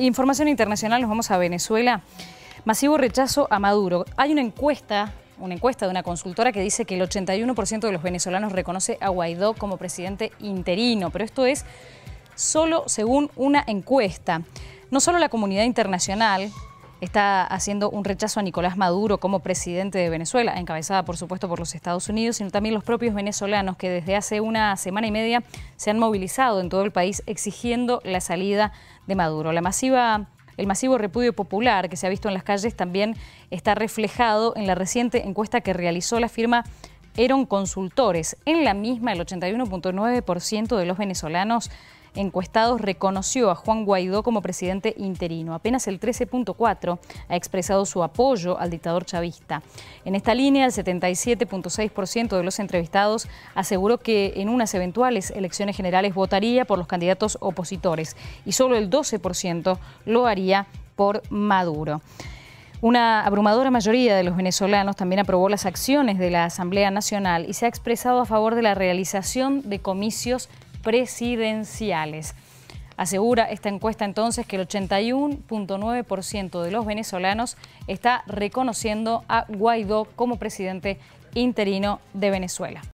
Información internacional, nos vamos a Venezuela. Masivo rechazo a Maduro. Hay una encuesta, una encuesta de una consultora que dice que el 81% de los venezolanos reconoce a Guaidó como presidente interino, pero esto es solo según una encuesta. No solo la comunidad internacional, está haciendo un rechazo a Nicolás Maduro como presidente de Venezuela, encabezada por supuesto por los Estados Unidos, sino también los propios venezolanos que desde hace una semana y media se han movilizado en todo el país exigiendo la salida de Maduro. el masivo repudio popular que se ha visto en las calles también está reflejado en la reciente encuesta que realizó la firma Eron Consultores. En la misma, el 81.9% de los venezolanos encuestados reconoció a Juan Guaidó como presidente interino. Apenas el 13.4 ha expresado su apoyo al dictador chavista. En esta línea, el 77.6% de los entrevistados aseguró que en unas eventuales elecciones generales votaría por los candidatos opositores y solo el 12% lo haría por Maduro. Una abrumadora mayoría de los venezolanos también aprobó las acciones de la Asamblea Nacional y se ha expresado a favor de la realización de comicios presidenciales. Asegura esta encuesta entonces que el 81.9% de los venezolanos está reconociendo a Guaidó como presidente interino de Venezuela.